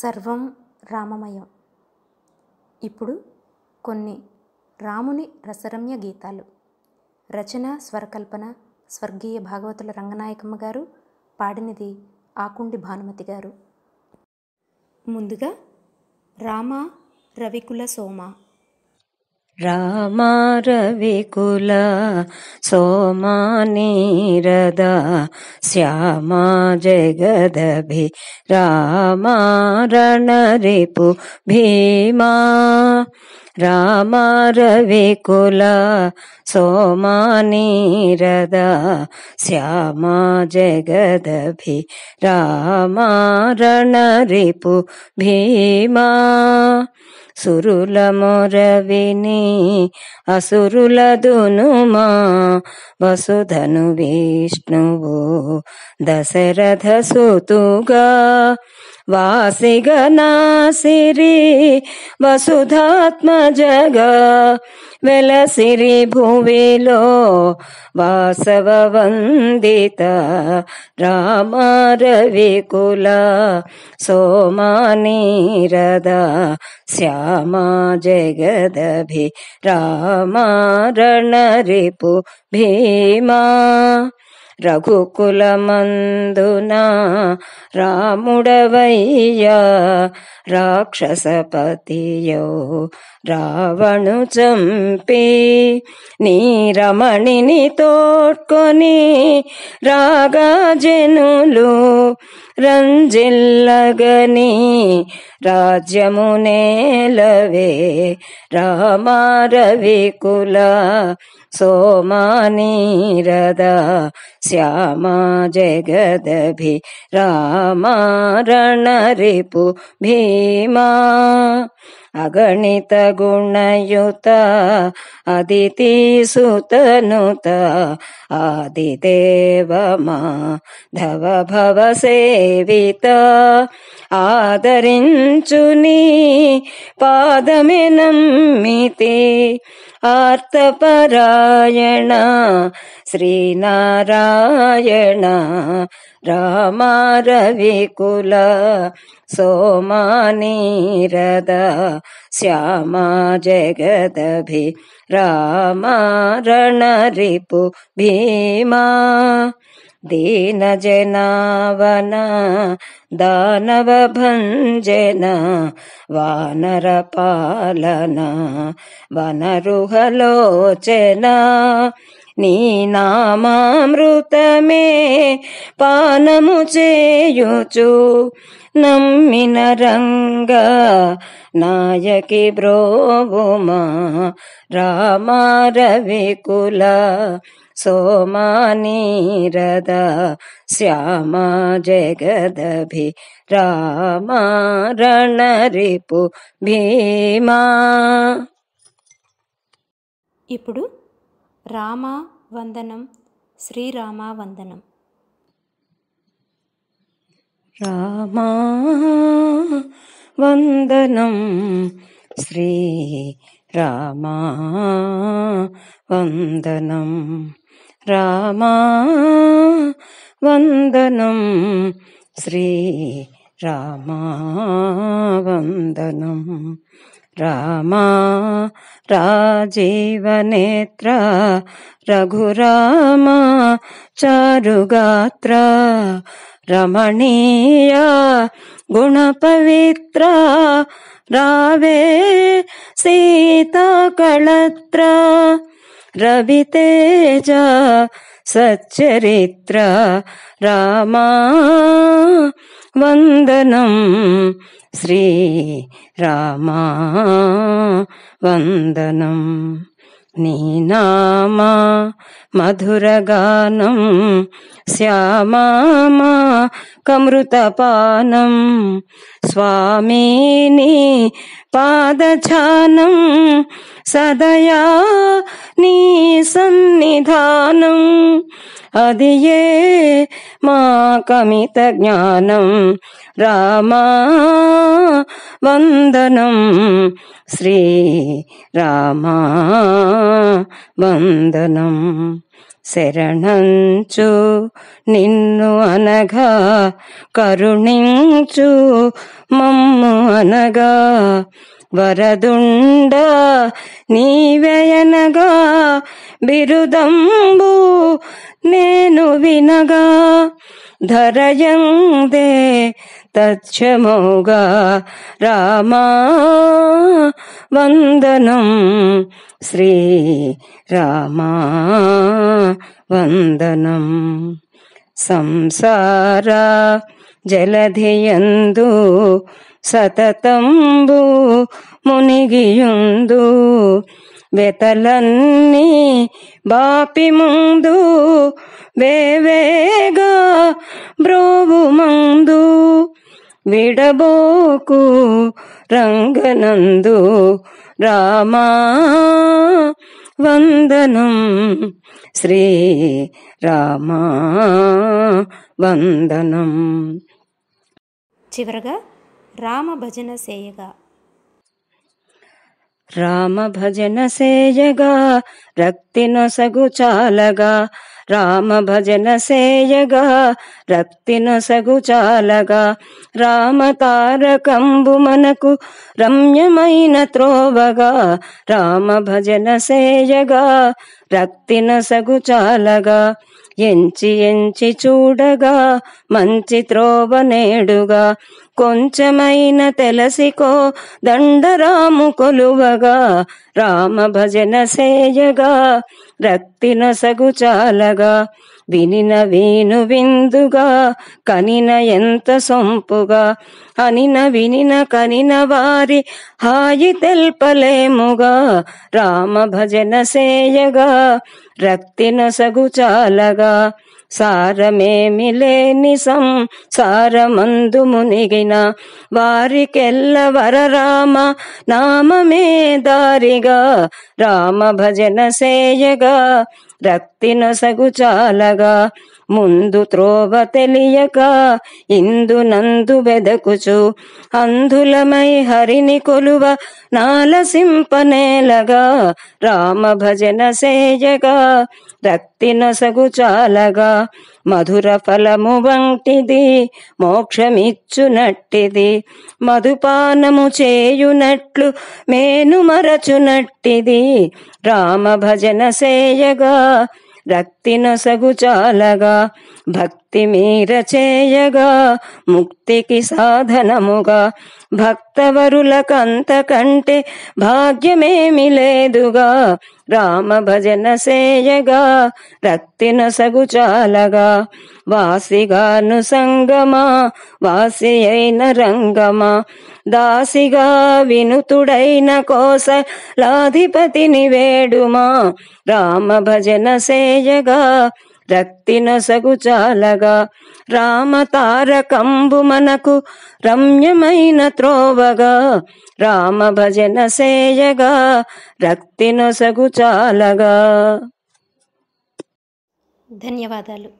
సర్వం రామమయం ఇప్పుడు కొన్ని రాముని రసరమ్య గీతాలు రచన స్వరకల్పన స్వర్గీయ భాగవతుల రంగనాయకమ్మ గారు పాడినది ఆకుండి భానుమతి గారు ముందుగా రామ రవికుల సోమ रामरविकुल सोमानि रदा श्याम जगदभि रामरणपु भीमा राम रविकुल सोमानि जगदभि रामरणपु भीमा सुरुल मोरविनी असुरुलधुनुमाँ वसुधनु विष्णुवो दशरथ वासिगनासिरी नासि वसुधात्म जग वेलसि भुवि लो वन्दित राम रविकुल श्यामा जगदभि रामारणरिपु भीमा రఘుకులమందునా రాముడవయ్యా రాక్షసపతియో రావణు చంపి నీ రమణిని తోడ్కొని రాగాజనులు రంజిల్లగని రాజ్యమునేలవే రామారవికుల సోమానీరద श्यामा जगदभि रामा रणरिपु भीमा अगणित गुणयुता अदितिसुतनुता आदिदेव मा धव भव सेविता आदरिञ्चुनी पादमिनमिति आर्तपरायण श्रीनारायण रामारविकुल सोमानीरद श्याम श्यामा जगदभि रामारणरिपु भीमा दीनजना वन दानवभञ्जेना वानरपालन वनरुहलोचना నీ నామామృతమే పానము చేయుచు నమ్మిన రంగ నాయకి బ్రోవుమా రామా రవికుల సోమానీరద శ్యామ జగదభి రామారణ రిపు భీమా ఇప్పుడు రామా వందనం శ్రీరామా వందనం రామా వందనం శ్రీ రామా వందనం రామా వందనం శ్రీ రామా వందనం रामा राजीवनेत्र रघुराम चारुगात्र रमणीया गुणपवित्र रावे सीताकलत्र रवितेजा सच्चरित्र रामा वन्दनं श्रीरामा वन्दनम् నీనామా మధురగానం శ్యామామా కమృతపానం స్వామిని పాదఛానం సదయా నీ సన్నిధానం అదియే మా కమిత జ్ఞానం రామా వందనం శ్రీ రామా వందనం శరణంచు నిన్ను అనగా కరుణించు మమ్ము అనగా వరదుండ నీవేయనగా బిరుదంబు నేను వినగా ధరయందే తచ్చమౌగా రామా వందనం శ్రీ రామా వందనం సంసార జలధియందు సతతంబు మునిగియుందు వెతలన్నీ బాపి ముందు వేవేగా బ్రోవు మందు విడబోకు రంగనందు రామా వందనం శ్రీ రామా వందనం చివరగా రామ భజన సేయగా రామ భజన సేయగా రక్తి నొసగు చాలగా రామ భజన సేయగా రక్తి నొసగు చాలగా రామ తారకంబు మనకు రమ్యమైన త్రోవగా రామ భజన సేయగా రక్తి నొసగు చాలగా ఎంచి ఎంచి చూడగా మంచి త్రోవ నేడుగా కొంచెమైన తెలసికో దండరాము కొలువగా రామ భజన సేయగా రక్తిన సగు చాలగా వినిన వీను విందుగా కనిన ఎంత సొంపుగా అనిన వినిన కనిన వారి హాయి తెల్పలేముగా రామ భజన సేయగా రక్తిన సగు చాలగా సారమేమి లేని సారమందు మునిగిన వారికెల్ల వర రామ నామే దారిగా రామ భజన సేయగా రక్తినొసగు చాలగా ముందు త్రోవ తెలియక ఇందు నందు వెదకుచు అంధులమై హరిని కొలువ నాలసింపనేలగా రామ భజన సేయగా రక్తి నసగు చాలగా మధుర ఫలము వంటిది మోక్షమిచ్చునట్టిది మధుపానము చేయునట్లు మేను మరచునట్టిది రామ భజన సేయగా रक्ति रक्तिन सगुचालगा भक्ति భక్తి మీర చేయగా ముక్తికి సాధనముగా భక్తవరులకంతకంటే భాగ్యమేమి లేదుగా రామ భజన సేయగా రక్తిన సగుచాలగా వాసిగాను సంగమా వాసి అయిన రంగమా దాసిగా వినుతుడైన కోస లాధిపతిని వేడుమా రామ భజన సేయగా రక్తిన సగుచాలగా తారకంబు మనకు రమ్యమైన త్రోవగా రామ భజన సేయగా రక్తిన సగుచాలగా ధన్యవాదాలు